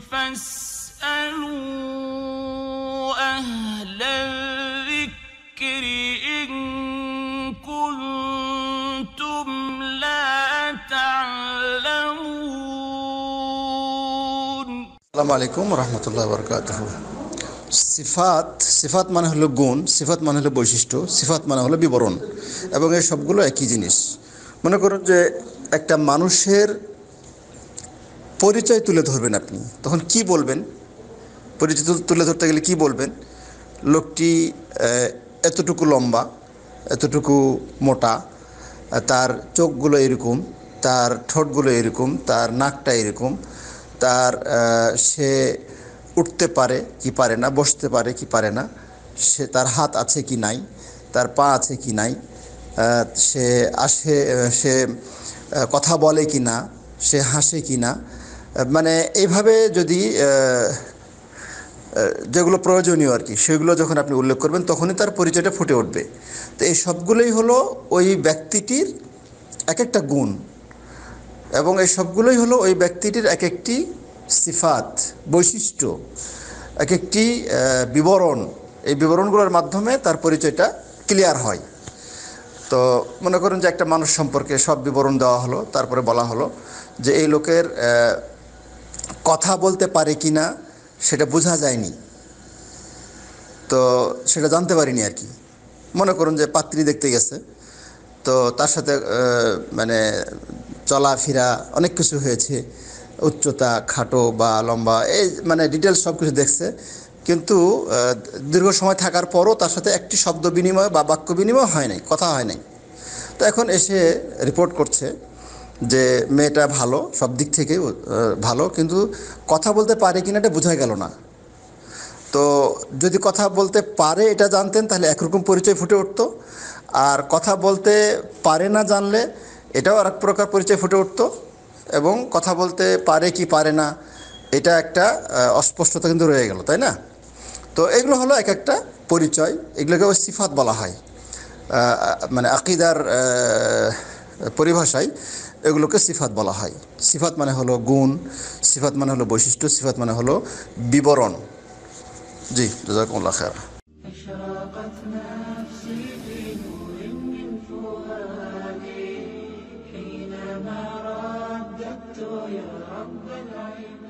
فاسألوا أهل الذكر إن كنتم সিফাত সিফাত মানে হলো গুণ সিফাত মানে হলো বৈশিষ্ট্য সিফাত মানে হলো বিবরণ এবং এই সবগুলো একই জিনিস মনে করুন যে একটা মানুষের পরিচয় তুলে ধরবেন আপনি তখন কি বলবেন পরিচয় তুলে ধরতে গেলে কি বলবেন লোকটি এতটুকু লম্বা এতটুকু মোটা তার চোখগুলো এরকম তার ঠোঁটগুলো এরকম তার নাকটা এরকম তার সে উঠতে পারে কি পারে না বসতে পারে কি পারে না সে তার হাত আছে কি নাই তার পা আছে কি নাই সে আসে সে কথা বলে কি না সে হাসে কি না মানে এইভাবে যদি যেগুলো প্রয়োজনীয় আর কি সেগুলো যখন আপনি উল্লেখ করবেন তখনই তার পরিচয়টা ফুটে উঠবে তো এই সবগুলোই হলো ওই ব্যক্তিটির এক একটা গুণ এবং এই সবগুলোই হলো ওই ব্যক্তিটির এক একটি সিফাত বৈশিষ্ট্য এক একটি বিবরণ এই বিবরণগুলোর মাধ্যমে তার পরিচয়টা ক্লিয়ার হয় তো মনে করুন যে একটা মানুষ সম্পর্কে সব বিবরণ দেওয়া হলো তারপরে বলা হলো যে এই লোকের কথা বলতে পারে কি না সেটা বোঝা যায়নি তো সেটা জানতে পারিনি আর কি মনে করুন যে পাত্রী দেখতে গেছে তো তার সাথে মানে চলাফেরা অনেক কিছু হয়েছে উচ্চতা খাটো বা লম্বা এই মানে ডিটেলস সব কিছু দেখছে কিন্তু দীর্ঘ সময় থাকার পরও তার সাথে একটি শব্দ বিনিময় বা বাক্য বিনিময় হয় নাই কথা হয় নাই তো এখন এসে রিপোর্ট করছে যে মেয়েটা ভালো সব দিক থেকে ভালো কিন্তু কথা বলতে পারে কিনা এটা বোঝা গেল না তো যদি কথা বলতে পারে এটা জানতেন তাহলে একরকম পরিচয় ফুটে উঠতো আর কথা বলতে পারে না জানলে এটাও আর এক প্রকার পরিচয় ফুটে উঠতো এবং কথা বলতে পারে কি পারে না এটা একটা অস্পষ্টতা কিন্তু রয়ে গেল তাই না তো এগুলো হলো এক একটা পরিচয় এগুলোকে ওই সিফাত বলা হয় মানে আকিদার পরিভাষায় এগুলোকে সিফাত বলা হয় সিফাত মানে হলো গুণ সিফাত মানে হলো বৈশিষ্ট্য সিফাত মানে হলো বিবরণ জি খের حينما